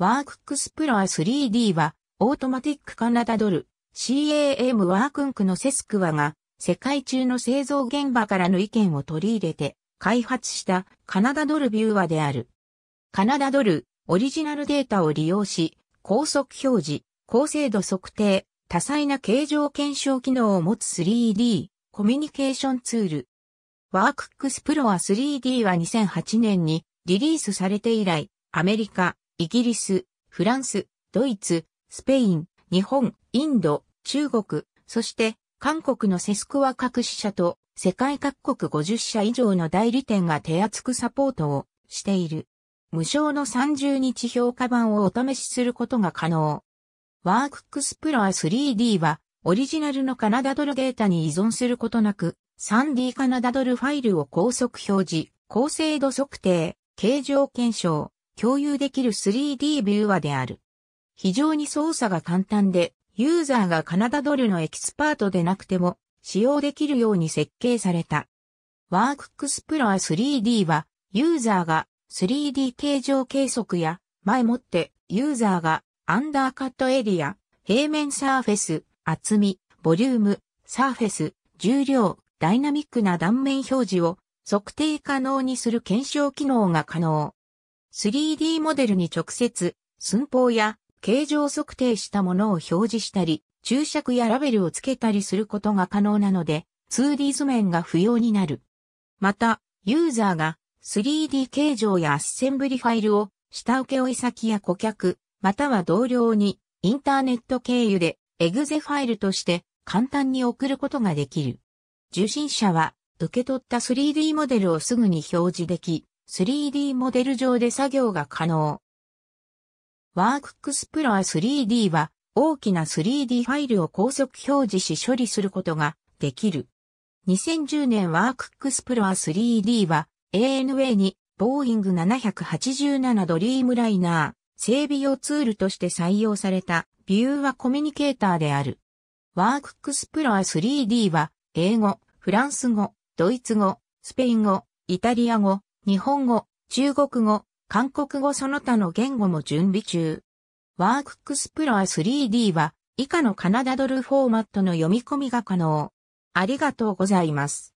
ワークックスプロア 3D は、オートマティックカナダドル、CAM ワークンクのセスクワが、世界中の製造現場からの意見を取り入れて、開発したカナダドルビューアである。カナダドル、オリジナルデータを利用し、高速表示、高精度測定、多彩な形状検証機能を持つ 3D、コミュニケーションツール。ワークックスプロア 3D は2008年にリリースされて以来、アメリカ、イギリス、フランス、ドイツ、スペイン、日本、インド、中国、そして韓国のセスクワ各支社と世界各国50社以上の代理店が手厚くサポートをしている。無償の30日評価版をお試しすることが可能。ワーククスプロア 3D はオリジナルのカナダドルデータに依存することなく 3D カナダドルファイルを高速表示、高精度測定、形状検証、共有できる 3D ビューアである。非常に操作が簡単で、ユーザーがカナダドルのエキスパートでなくても使用できるように設計された。ワーククスプロア 3D は、ユーザーが 3D 形状計測や、前もってユーザーがアンダーカットエリア、平面サーフェス、厚み、ボリューム、サーフェス、重量、ダイナミックな断面表示を測定可能にする検証機能が可能。3D モデルに直接、寸法や形状測定したものを表示したり、注釈やラベルを付けたりすることが可能なので、2D 図面が不要になる。また、ユーザーが 3D 形状やアッセンブリファイルを下請け負先や顧客、または同僚にインターネット経由でエグゼファイルとして簡単に送ることができる。受信者は受け取った 3D モデルをすぐに表示でき、3D モデル上で作業が可能。ワークックスプロア 3D は大きな 3D ファイルを高速表示し処理することができる。2010年ワークックスプロア 3D は ANA にボーイング787ドリームライナー整備用ツールとして採用されたビューはコミュニケーターである。ワークエクスプロア 3D は英語、フランス語、ドイツ語、スペイン語、イタリア語、日本語、中国語、韓国語その他の言語も準備中。ワークックスプロア 3D は以下のカナダドルフォーマットの読み込みが可能。ありがとうございます。